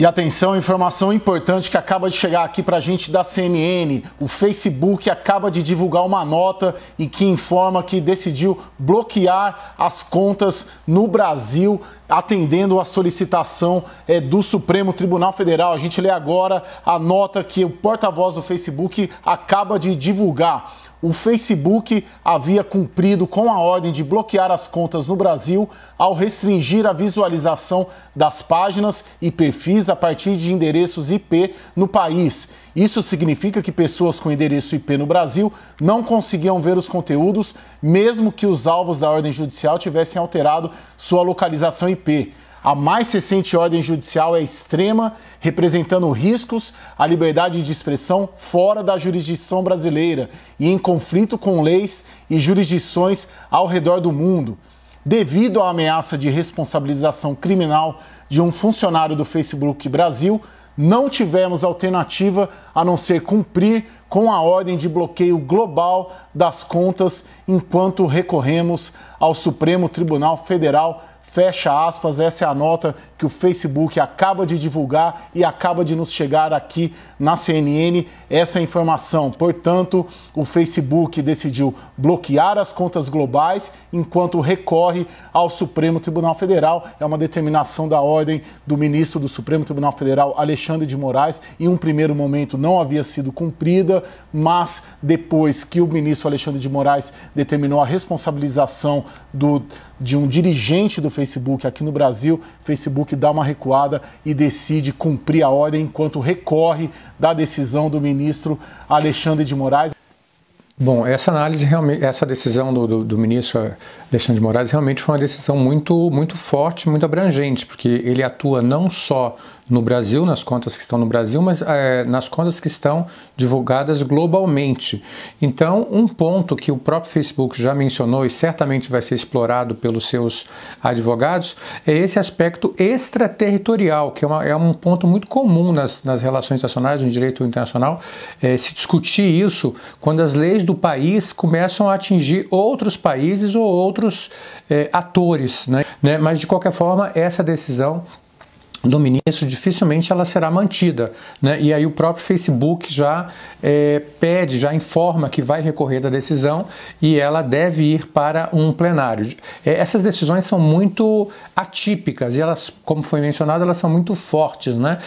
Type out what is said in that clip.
E atenção, informação importante que acaba de chegar aqui para a gente da CNN. O Facebook acaba de divulgar uma nota e que informa que decidiu bloquear as contas no Brasil, atendendo a solicitação é, do Supremo Tribunal Federal. A gente lê agora a nota que o porta-voz do Facebook acaba de divulgar o Facebook havia cumprido com a ordem de bloquear as contas no Brasil ao restringir a visualização das páginas e perfis a partir de endereços IP no país. Isso significa que pessoas com endereço IP no Brasil não conseguiam ver os conteúdos, mesmo que os alvos da ordem judicial tivessem alterado sua localização IP. A mais recente ordem judicial é extrema, representando riscos à liberdade de expressão fora da jurisdição brasileira e em conflito com leis e jurisdições ao redor do mundo. Devido à ameaça de responsabilização criminal de um funcionário do Facebook Brasil, não tivemos alternativa a não ser cumprir com a ordem de bloqueio global das contas enquanto recorremos ao Supremo Tribunal Federal Fecha aspas, essa é a nota que o Facebook acaba de divulgar e acaba de nos chegar aqui na CNN essa é informação. Portanto, o Facebook decidiu bloquear as contas globais enquanto recorre ao Supremo Tribunal Federal. É uma determinação da ordem do ministro do Supremo Tribunal Federal, Alexandre de Moraes. Em um primeiro momento não havia sido cumprida, mas depois que o ministro Alexandre de Moraes determinou a responsabilização do, de um dirigente do Facebook, Facebook aqui no Brasil, Facebook dá uma recuada e decide cumprir a ordem enquanto recorre da decisão do ministro Alexandre de Moraes. Bom, essa análise realmente, essa decisão do, do, do ministro Alexandre de Moraes realmente foi uma decisão muito, muito forte, muito abrangente, porque ele atua não só no Brasil, nas contas que estão no Brasil, mas é, nas contas que estão divulgadas globalmente. Então, um ponto que o próprio Facebook já mencionou e certamente vai ser explorado pelos seus advogados é esse aspecto extraterritorial, que é, uma, é um ponto muito comum nas, nas relações internacionais, no direito internacional, é, se discutir isso quando as leis do país começam a atingir outros países ou outros outros é, atores, né? né? Mas de qualquer forma, essa decisão do ministro dificilmente ela será mantida, né? E aí o próprio Facebook já é, pede, já informa que vai recorrer da decisão e ela deve ir para um plenário. É, essas decisões são muito atípicas e elas, como foi mencionado, elas são muito fortes, né?